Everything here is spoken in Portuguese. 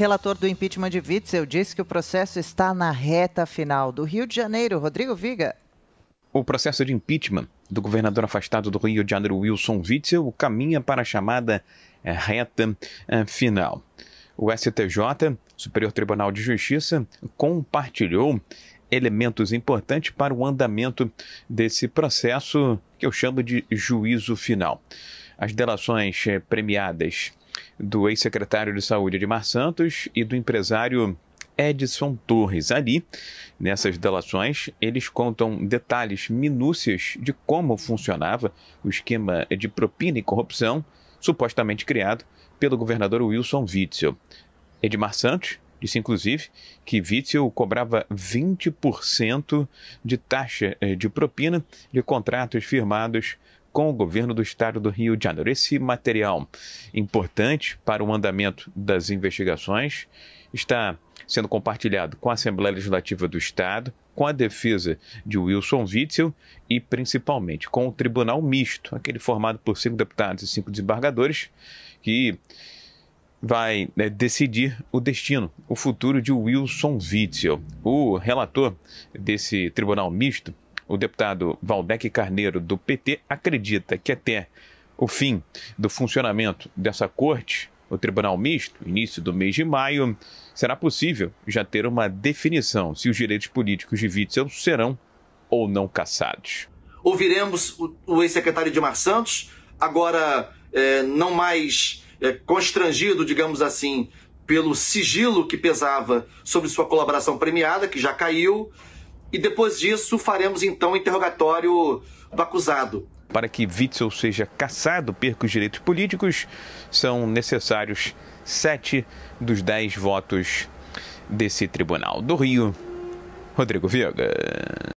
Relator do impeachment de Witzel disse que o processo está na reta final. Do Rio de Janeiro, Rodrigo Viga. O processo de impeachment do governador afastado do Rio de Janeiro, Wilson Witzel, caminha para a chamada eh, reta eh, final. O STJ, Superior Tribunal de Justiça, compartilhou elementos importantes para o andamento desse processo que eu chamo de juízo final as delações eh, premiadas do ex-secretário de Saúde Edmar Santos e do empresário Edson Torres. Ali, nessas delações, eles contam detalhes, minúcias de como funcionava o esquema de propina e corrupção supostamente criado pelo governador Wilson Witzel. Edmar Santos disse, inclusive, que Witzel cobrava 20% de taxa eh, de propina de contratos firmados com o governo do estado do Rio de Janeiro. Esse material importante para o andamento das investigações está sendo compartilhado com a Assembleia Legislativa do Estado, com a defesa de Wilson Witzel e principalmente com o Tribunal Misto, aquele formado por cinco deputados e cinco desembargadores, que vai né, decidir o destino, o futuro de Wilson Witzel. O relator desse tribunal misto o deputado Valdec Carneiro, do PT, acredita que até o fim do funcionamento dessa corte, o Tribunal Misto, início do mês de maio, será possível já ter uma definição se os direitos políticos de Witzel serão ou não cassados. Ouviremos o, ex-secretário Edmar Santos, agora é, não mais é, constrangido, digamos assim, pelo sigilo que pesava sobre sua colaboração premiada, que já caiu, e depois disso faremos então o interrogatório do acusado. Para que Witzel seja cassado, perca os direitos políticos, são necessários sete dos dez votos desse tribunal do Rio. Rodrigo Viega.